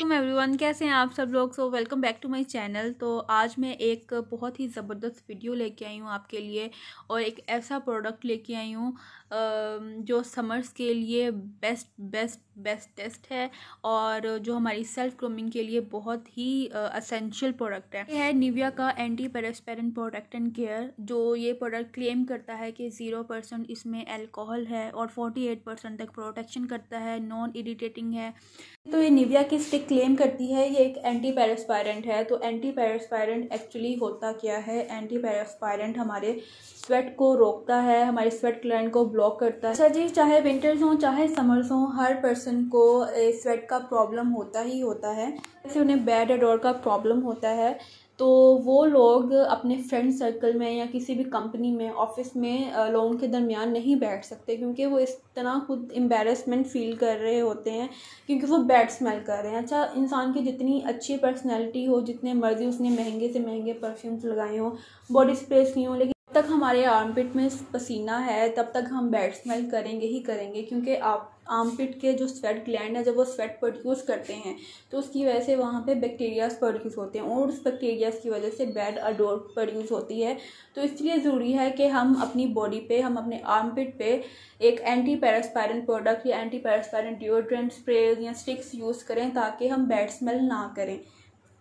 every everyone कैसे हैं आप सब लोग so welcome back to my channel तो आज मैं एक बहुत ही ज़बरदस्त वीडियो लेके आई हूँ आपके लिए और एक ऐसा प्रोडक्ट लेके आई हूँ जो समर्स के लिए बेस्ट बेस्ट बेस्ट टेस्ट है और जो हमारी सेल्फ ग्रूमिंग के लिए बहुत ही असेंशियल प्रोडक्ट है यह है निविया का anti perspirant product and care जो ये प्रोडक्ट क्लेम करता है कि ज़ीरो परसेंट इसमें एल्कोहल है और फोर्टी एट परसेंट तक प्रोटेक्शन करता है नॉन इरीटेटिंग है तो ये निविया की क्लेम करती है ये एक एंटी पैरस्पायरेंट है तो एंटी पैरस्पायरेंट एक्चुअली होता क्या है एंटी पैरस्पायरेंट हमारे स्वेट को रोकता है हमारे स्वेट क्लैंड को ब्लॉक करता है अच्छा जी चाहे विंटर्स हों चाहे समर्स हों हर पर्सन को स्वेट का प्रॉब्लम होता ही होता है जैसे उन्हें बैड एडोर का प्रॉब्लम होता है तो वो लोग अपने फ्रेंड सर्कल में या किसी भी कंपनी में ऑफिस में लोगों के दरमियान नहीं बैठ सकते क्योंकि वो इस तरह खुद एम्बेरसमेंट फील कर रहे होते हैं क्योंकि वो बैड स्मेल कर रहे हैं अच्छा इंसान की जितनी अच्छी पर्सनैलिटी हो जितने मर्जी उसने महंगे से महंगे परफ्यूम्स लगाए हों बॉडी स्प्रेस की हों लेकिन तक हमारे आर्मपिट में पसीना है तब तक हम बैड स्मेल करेंगे ही करेंगे क्योंकि आप आर्मपिट के जो स्वेट ग्लैंड है जब वो स्वेट प्रोड्यूस करते हैं तो उसकी वजह से वहाँ पे बैक्टीरियाज प्रोड्यूस होते हैं और उस बैक्टीरियाज की वजह से बैड अडोर प्रोड्यूस होती है तो इसलिए ज़रूरी है कि हम अपनी बॉडी पे हम अपने आर्मपिट पे एक एंटी पैरास्पायरल प्रोडक्ट या एंटी पैरास्पायरल डिओड्रेंट स्प्रे या स्टिक्स यूज़ करें ताकि हम बैड स्मेल ना करें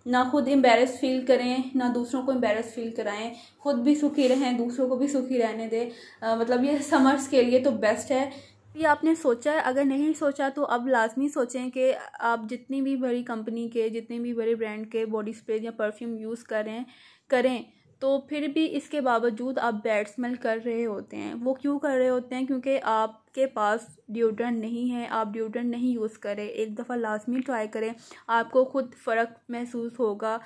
ना खुद एम्बेरस फील करें ना दूसरों को एम्बेरस फील कराएं खुद भी सुखी रहें दूसरों को भी सुखी रहने दें मतलब ये समर्स के लिए तो बेस्ट है ये आपने सोचा है अगर नहीं सोचा तो अब लाजमी सोचें कि आप जितनी भी बड़ी कंपनी के जितने भी बड़े ब्रांड के बॉडी स्प्रे या परफ्यूम यूज़ करें करें तो फिर भी इसके बावजूद आप बैड स्मेल कर रहे होते हैं वो क्यों कर रहे होते हैं क्योंकि आपके पास डिओड्रेंट नहीं है आप डिओड्रेंट नहीं यूज़ करें एक दफ़ा लाजमी ट्राई करें आपको ख़ुद फ़र्क महसूस होगा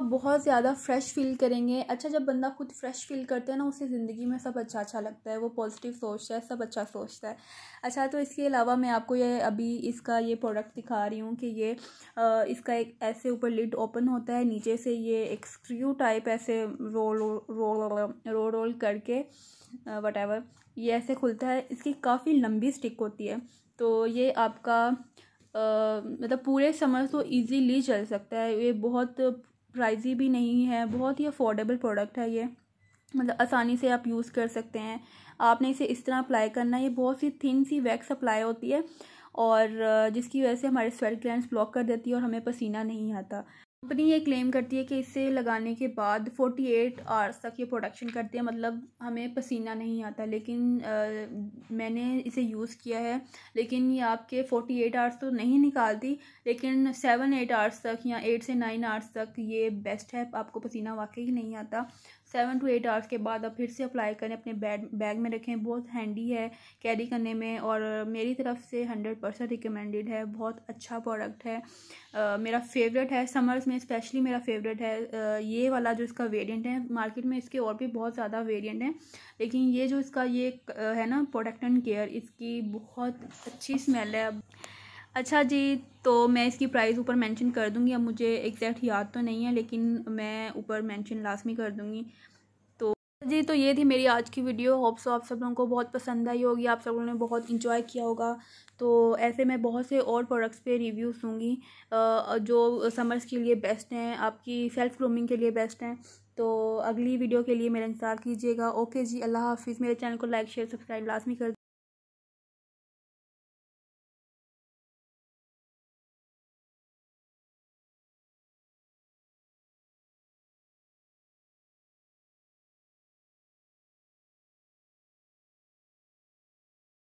बहुत ज़्यादा फ्रेश फील करेंगे अच्छा जब बंदा खुद फ्रेश फील करता है ना उसे ज़िंदगी में सब अच्छा अच्छा लगता है वो पॉजिटिव सोचता है सब अच्छा सोचता है अच्छा तो इसके अलावा मैं आपको ये अभी इसका ये प्रोडक्ट दिखा रही हूँ कि ये आ, इसका एक ऐसे ऊपर लिड ओपन होता है नीचे से ये एक स्क्रू टाइप ऐसे रोल रोल रोल रोल करके वट एवर ये ऐसे खुलता है इसकी काफ़ी लंबी स्टिक होती है तो ये आपका मतलब पूरे समर तो ईजीली चल सकता है ये बहुत प्राइजी भी नहीं है बहुत ही अफोर्डेबल प्रोडक्ट है ये मतलब आसानी से आप यूज़ कर सकते हैं आपने इसे इस तरह अप्लाई करना है ये बहुत सी थिन सी वैक्स अप्लाई होती है और जिसकी वजह से हमारे स्वेट ग्लैंड ब्लॉक कर देती है और हमें पसीना नहीं आता कंपनी ये क्लेम करती है कि इसे लगाने के बाद 48 एट आवर्स तक ये प्रोडक्शन करती है मतलब हमें पसीना नहीं आता लेकिन आ, मैंने इसे यूज़ किया है लेकिन ये आपके 48 एट आवर्स तो नहीं निकालती लेकिन सेवन एट आवर्स तक या एट से नाइन आवर्स तक ये बेस्ट है आपको पसीना वाकई नहीं आता सेवन टू एट आवर्स के बाद आप फिर से अप्लाई करें अपने बैग बैग में रखें बहुत हैंडी है कैरी करने में और मेरी तरफ से हंड्रेड परसेंट रिकमेंडेड है बहुत अच्छा प्रोडक्ट है आ, मेरा फेवरेट है समर्स में स्पेशली मेरा फेवरेट है आ, ये वाला जो इसका वेरिएंट है मार्केट में इसके और भी बहुत ज़्यादा वेरियंट हैं लेकिन ये जो इसका ये है ना प्रोडक्ट एंड केयर इसकी बहुत अच्छी स्मेल है अच्छा जी तो मैं इसकी प्राइस ऊपर मेंशन कर दूंगी अब मुझे एग्जैक्ट याद तो नहीं है लेकिन मैं ऊपर मेंशन लाजमी कर दूंगी तो जी तो ये थी मेरी आज की वीडियो होप सो आप सब लोगों को बहुत पसंद आई होगी आप सब लोगों ने बहुत इंजॉय किया होगा तो ऐसे मैं बहुत से और प्रोडक्ट्स पे रिव्यूज़ दूँगी जो समर्स के लिए बेस्ट हैं आपकी सेल्फ ग्रूमिंग के लिए बेस्ट हैं तो अगली वीडियो के लिए मेरा इंतज़ार कीजिएगा ओके जी अल्लाह हाफिज़ मेरे चैनल को लाइक शेयर सब्सक्राइब लाजमी कर